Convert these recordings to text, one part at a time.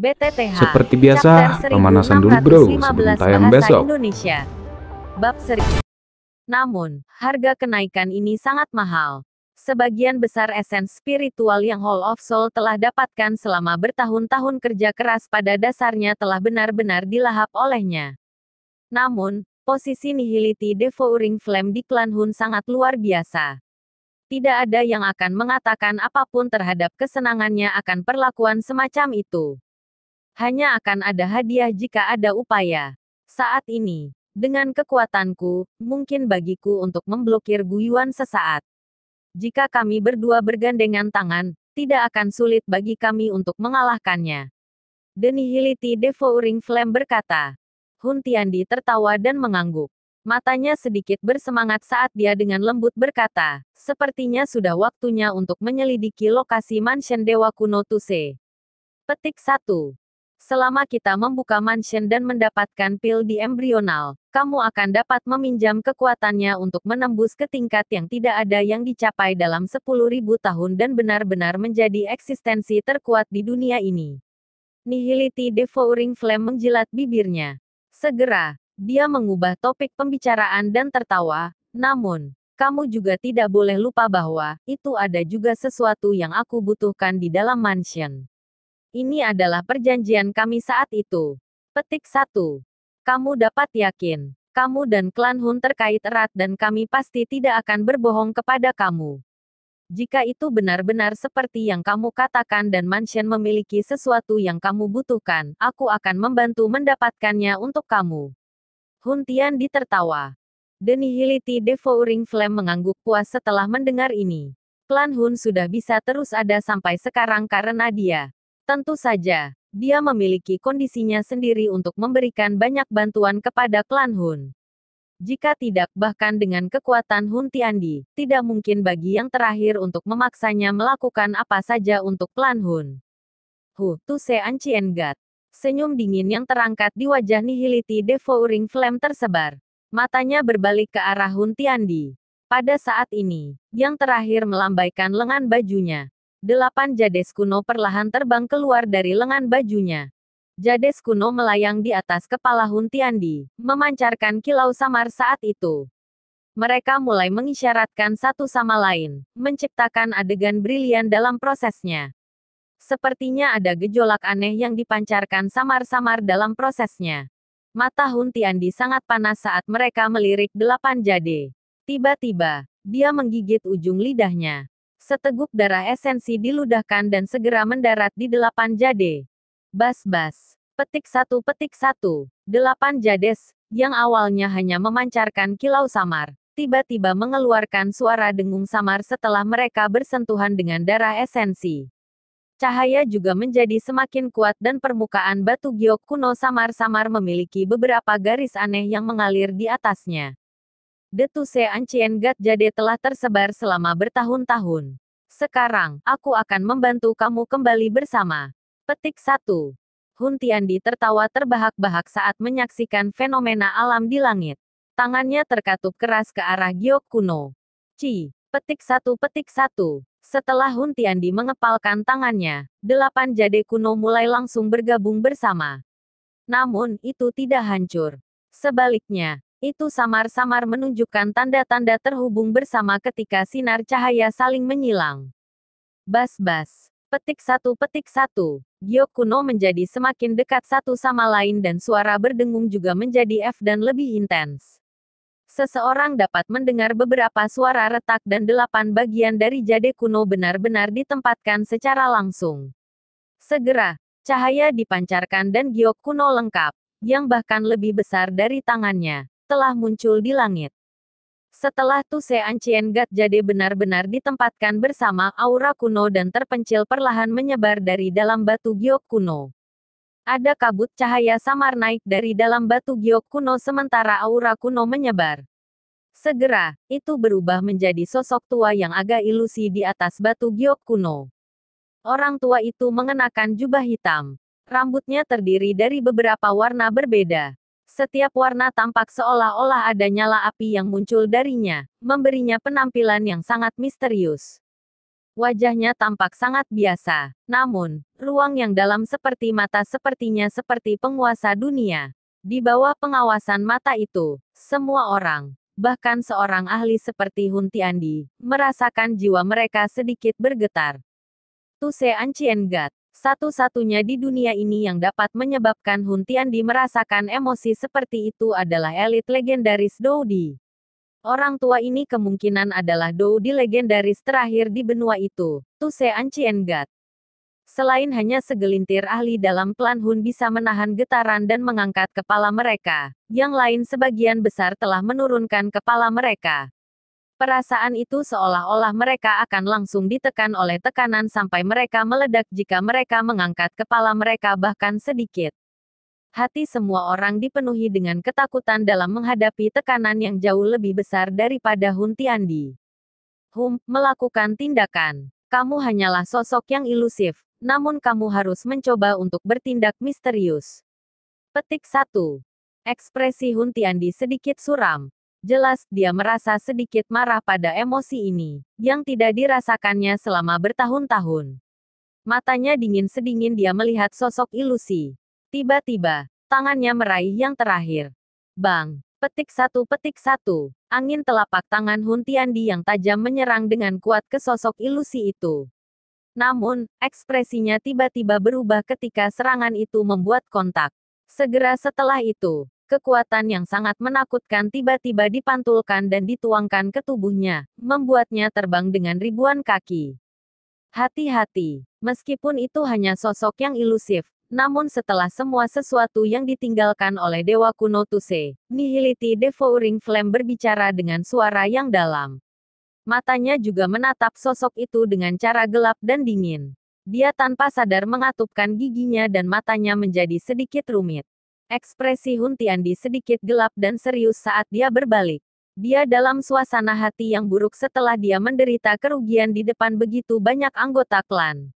BTTH. Seperti biasa, pemanasan dulu bro sebelum tayang besok. Indonesia. Bab seri. Namun, harga kenaikan ini sangat mahal. Sebagian besar esen spiritual yang Hall of Soul telah dapatkan selama bertahun-tahun kerja keras pada dasarnya telah benar-benar dilahap olehnya. Namun, posisi nihiliti devouring flame di klan Hun sangat luar biasa tidak ada yang akan mengatakan apapun terhadap kesenangannya akan perlakuan semacam itu. Hanya akan ada hadiah jika ada upaya. Saat ini, dengan kekuatanku, mungkin bagiku untuk memblokir guyuan sesaat. Jika kami berdua bergandengan tangan, tidak akan sulit bagi kami untuk mengalahkannya. Denihiliti Devouring Flame berkata. Hun Tiandi tertawa dan mengangguk. Matanya sedikit bersemangat saat dia dengan lembut berkata, sepertinya sudah waktunya untuk menyelidiki lokasi mansion Dewa Kuno Tuse. Petik 1. Selama kita membuka mansion dan mendapatkan pil di embrional, kamu akan dapat meminjam kekuatannya untuk menembus ke tingkat yang tidak ada yang dicapai dalam 10.000 tahun dan benar-benar menjadi eksistensi terkuat di dunia ini. Nihility Devouring Flame menjilat bibirnya. Segera, dia mengubah topik pembicaraan dan tertawa, namun, kamu juga tidak boleh lupa bahwa itu ada juga sesuatu yang aku butuhkan di dalam mansion. Ini adalah perjanjian kami saat itu. Petik satu, Kamu dapat yakin, kamu dan klan Hun terkait erat dan kami pasti tidak akan berbohong kepada kamu. Jika itu benar-benar seperti yang kamu katakan dan Mansion memiliki sesuatu yang kamu butuhkan, aku akan membantu mendapatkannya untuk kamu. Hun Tian ditertawa. The Nihility Devouring Flame mengangguk puas setelah mendengar ini. Klan Hun sudah bisa terus ada sampai sekarang karena dia. Tentu saja, dia memiliki kondisinya sendiri untuk memberikan banyak bantuan kepada klan Hun. Jika tidak, bahkan dengan kekuatan Hun Tiandi, tidak mungkin bagi yang terakhir untuk memaksanya melakukan apa saja untuk klan Hun. Hu, Tu Se Ancien Gat. Senyum dingin yang terangkat di wajah nihility devouring flame tersebar. Matanya berbalik ke arah Hun Tiandi. Pada saat ini, yang terakhir melambaikan lengan bajunya, Delapan jades kuno perlahan terbang keluar dari lengan bajunya. Jades kuno melayang di atas kepala Huntiandi, memancarkan kilau samar saat itu. Mereka mulai mengisyaratkan satu sama lain, menciptakan adegan brilian dalam prosesnya. Sepertinya ada gejolak aneh yang dipancarkan samar-samar dalam prosesnya. Mata Huntiandi sangat panas saat mereka melirik delapan jade. Tiba-tiba, dia menggigit ujung lidahnya Seteguk darah esensi diludahkan dan segera mendarat di delapan jade. Bas-bas. Petik satu petik satu. Delapan jades, yang awalnya hanya memancarkan kilau samar, tiba-tiba mengeluarkan suara dengung samar setelah mereka bersentuhan dengan darah esensi. Cahaya juga menjadi semakin kuat dan permukaan batu giok kuno samar-samar memiliki beberapa garis aneh yang mengalir di atasnya. Detuse Ancien Gat Jade telah tersebar selama bertahun-tahun. Sekarang, aku akan membantu kamu kembali bersama. Petik 1. Huntiandi tertawa terbahak-bahak saat menyaksikan fenomena alam di langit. Tangannya terkatup keras ke arah giok kuno. Ci, petik satu petik satu. Setelah Huntiandi mengepalkan tangannya, delapan jade kuno mulai langsung bergabung bersama. Namun, itu tidak hancur. Sebaliknya, itu samar-samar menunjukkan tanda-tanda terhubung bersama ketika sinar cahaya saling menyilang. Bas-bas. Petik satu petik satu. Kuno menjadi semakin dekat satu sama lain dan suara berdengung juga menjadi F dan lebih intens. Seseorang dapat mendengar beberapa suara retak dan delapan bagian dari jade kuno benar-benar ditempatkan secara langsung. Segera, cahaya dipancarkan dan giok Kuno lengkap, yang bahkan lebih besar dari tangannya telah muncul di langit. Setelah Tuse Ancien jadi benar-benar ditempatkan bersama aura kuno dan terpencil perlahan menyebar dari dalam batu giok kuno. Ada kabut cahaya samar naik dari dalam batu giok kuno sementara aura kuno menyebar. Segera, itu berubah menjadi sosok tua yang agak ilusi di atas batu giok kuno. Orang tua itu mengenakan jubah hitam. Rambutnya terdiri dari beberapa warna berbeda. Setiap warna tampak seolah-olah ada nyala api yang muncul darinya, memberinya penampilan yang sangat misterius. Wajahnya tampak sangat biasa, namun, ruang yang dalam seperti mata sepertinya seperti penguasa dunia. Di bawah pengawasan mata itu, semua orang, bahkan seorang ahli seperti Huntiandi, merasakan jiwa mereka sedikit bergetar. Tuse Ancien Gat, satu-satunya di dunia ini yang dapat menyebabkan di merasakan emosi seperti itu adalah elit legendaris Doudi. Orang tua ini kemungkinan adalah Doudi legendaris terakhir di benua itu, Tuse Gat. Selain hanya segelintir ahli dalam klan Hun bisa menahan getaran dan mengangkat kepala mereka, yang lain sebagian besar telah menurunkan kepala mereka, Perasaan itu seolah-olah mereka akan langsung ditekan oleh tekanan sampai mereka meledak jika mereka mengangkat kepala mereka bahkan sedikit. Hati semua orang dipenuhi dengan ketakutan dalam menghadapi tekanan yang jauh lebih besar daripada Huntiandi. Hum, melakukan tindakan. Kamu hanyalah sosok yang ilusif, namun kamu harus mencoba untuk bertindak misterius. Petik 1. Ekspresi Huntiandi sedikit suram. Jelas, dia merasa sedikit marah pada emosi ini, yang tidak dirasakannya selama bertahun-tahun. Matanya dingin sedingin dia melihat sosok ilusi. Tiba-tiba, tangannya meraih yang terakhir. Bang, petik satu petik satu. Angin telapak tangan Huntiandi yang tajam menyerang dengan kuat ke sosok ilusi itu. Namun, ekspresinya tiba-tiba berubah ketika serangan itu membuat kontak. Segera setelah itu, Kekuatan yang sangat menakutkan tiba-tiba dipantulkan dan dituangkan ke tubuhnya, membuatnya terbang dengan ribuan kaki. Hati-hati, meskipun itu hanya sosok yang ilusif, namun setelah semua sesuatu yang ditinggalkan oleh Dewa Kuno Tuse, nihiliti Devouring Flame berbicara dengan suara yang dalam. Matanya juga menatap sosok itu dengan cara gelap dan dingin. Dia tanpa sadar mengatupkan giginya dan matanya menjadi sedikit rumit. Ekspresi Huntiandi sedikit gelap dan serius saat dia berbalik. Dia dalam suasana hati yang buruk setelah dia menderita kerugian di depan begitu banyak anggota klan.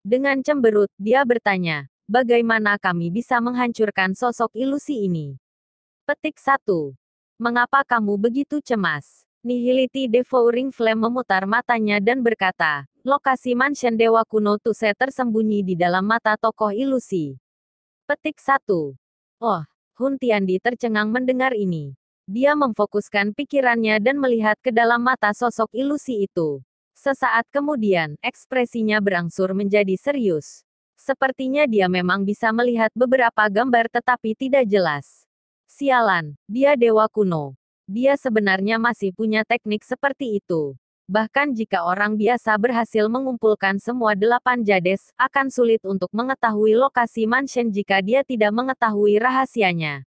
Dengan cemberut, dia bertanya, bagaimana kami bisa menghancurkan sosok ilusi ini? Petik 1. Mengapa kamu begitu cemas? Nihility Devouring Flame memutar matanya dan berkata, lokasi mansion Dewa Kuno Tuse tersembunyi di dalam mata tokoh ilusi. Petik 1. Oh, Hun Tiandi tercengang mendengar ini. Dia memfokuskan pikirannya dan melihat ke dalam mata sosok ilusi itu. Sesaat kemudian, ekspresinya berangsur menjadi serius. Sepertinya dia memang bisa melihat beberapa gambar tetapi tidak jelas. Sialan, dia dewa kuno. Dia sebenarnya masih punya teknik seperti itu. Bahkan jika orang biasa berhasil mengumpulkan semua delapan jades, akan sulit untuk mengetahui lokasi mansion jika dia tidak mengetahui rahasianya.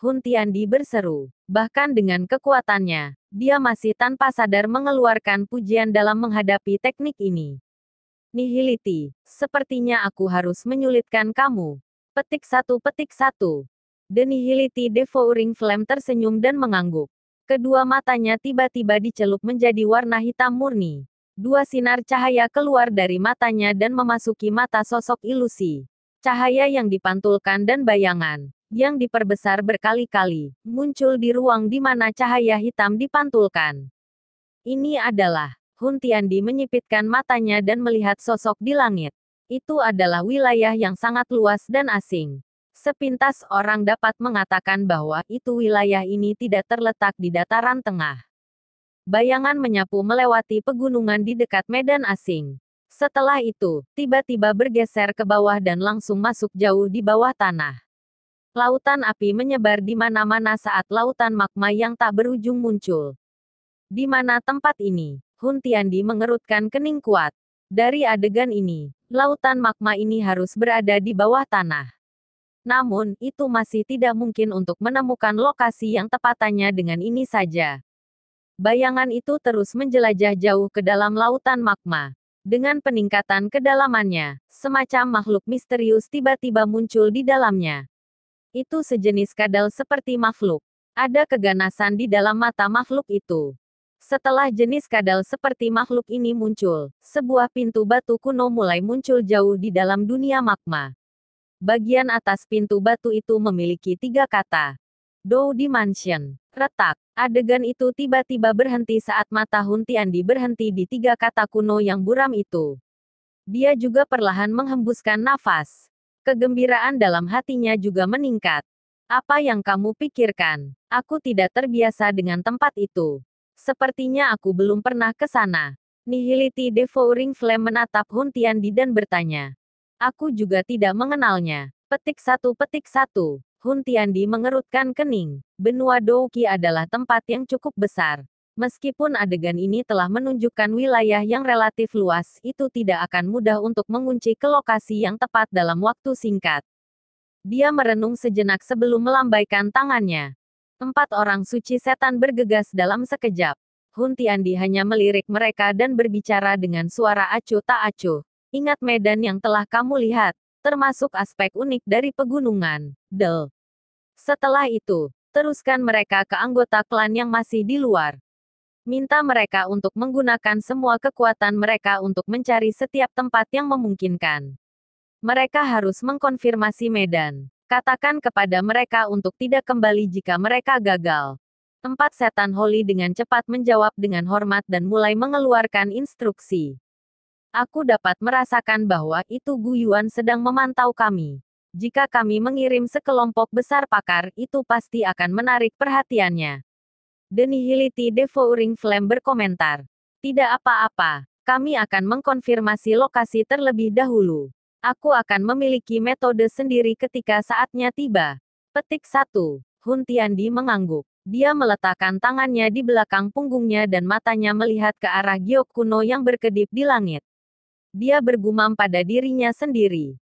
Hun Tiandi berseru. Bahkan dengan kekuatannya, dia masih tanpa sadar mengeluarkan pujian dalam menghadapi teknik ini. Nihiliti, sepertinya aku harus menyulitkan kamu. Petik satu petik satu. Denihiliti Nihiliti Devouring Flame tersenyum dan mengangguk. Kedua matanya tiba-tiba dicelup menjadi warna hitam murni. Dua sinar cahaya keluar dari matanya dan memasuki mata sosok ilusi. Cahaya yang dipantulkan dan bayangan, yang diperbesar berkali-kali, muncul di ruang di mana cahaya hitam dipantulkan. Ini adalah, Huntiandi menyipitkan matanya dan melihat sosok di langit. Itu adalah wilayah yang sangat luas dan asing. Sepintas orang dapat mengatakan bahwa itu wilayah ini tidak terletak di dataran tengah. Bayangan menyapu melewati pegunungan di dekat medan asing. Setelah itu, tiba-tiba bergeser ke bawah dan langsung masuk jauh di bawah tanah. Lautan api menyebar di mana-mana saat lautan magma yang tak berujung muncul. Di mana tempat ini, Huntiandi mengerutkan kening kuat. Dari adegan ini, lautan magma ini harus berada di bawah tanah. Namun, itu masih tidak mungkin untuk menemukan lokasi yang tepatannya dengan ini saja. Bayangan itu terus menjelajah jauh ke dalam lautan magma. Dengan peningkatan kedalamannya, semacam makhluk misterius tiba-tiba muncul di dalamnya. Itu sejenis kadal seperti makhluk. Ada keganasan di dalam mata makhluk itu. Setelah jenis kadal seperti makhluk ini muncul, sebuah pintu batu kuno mulai muncul jauh di dalam dunia magma. Bagian atas pintu batu itu memiliki tiga kata. Dowdy Mansion. Retak. Adegan itu tiba-tiba berhenti saat mata Hun Tiandi berhenti di tiga kata kuno yang buram itu. Dia juga perlahan menghembuskan nafas. Kegembiraan dalam hatinya juga meningkat. Apa yang kamu pikirkan? Aku tidak terbiasa dengan tempat itu. Sepertinya aku belum pernah ke sana. Nihility Devouring Flame menatap Hun Tiandi dan bertanya. Aku juga tidak mengenalnya. Petik satu petik satu. Huntiandi mengerutkan kening. Benua Douki adalah tempat yang cukup besar. Meskipun adegan ini telah menunjukkan wilayah yang relatif luas, itu tidak akan mudah untuk mengunci ke lokasi yang tepat dalam waktu singkat. Dia merenung sejenak sebelum melambaikan tangannya. Empat orang suci setan bergegas dalam sekejap. Huntiandi hanya melirik mereka dan berbicara dengan suara acuh tak acuh. Ingat medan yang telah kamu lihat, termasuk aspek unik dari pegunungan. Del. Setelah itu, teruskan mereka ke anggota klan yang masih di luar. Minta mereka untuk menggunakan semua kekuatan mereka untuk mencari setiap tempat yang memungkinkan. Mereka harus mengkonfirmasi medan. Katakan kepada mereka untuk tidak kembali jika mereka gagal. Empat setan holy dengan cepat menjawab dengan hormat dan mulai mengeluarkan instruksi. Aku dapat merasakan bahwa itu Guyuan sedang memantau kami. Jika kami mengirim sekelompok besar pakar, itu pasti akan menarik perhatiannya. Denihility Devouring Flame berkomentar. Tidak apa-apa, kami akan mengkonfirmasi lokasi terlebih dahulu. Aku akan memiliki metode sendiri ketika saatnya tiba. Petik 1. Tiandi mengangguk. Dia meletakkan tangannya di belakang punggungnya dan matanya melihat ke arah giok kuno yang berkedip di langit dia bergumam pada dirinya sendiri.